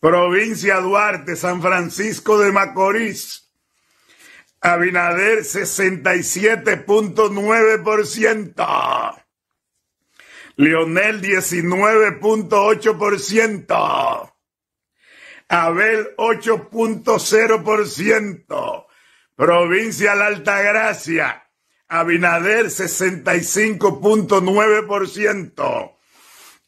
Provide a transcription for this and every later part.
provincia Duarte, San Francisco de Macorís. Abinader 67.9%. Lionel 19.8%. Abel 8.0%. Provincia La Altagracia. Abinader 65.9%.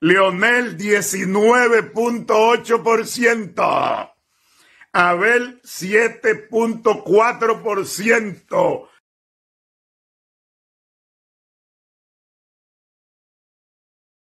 Leonel 19.8%. Abel 7.4%.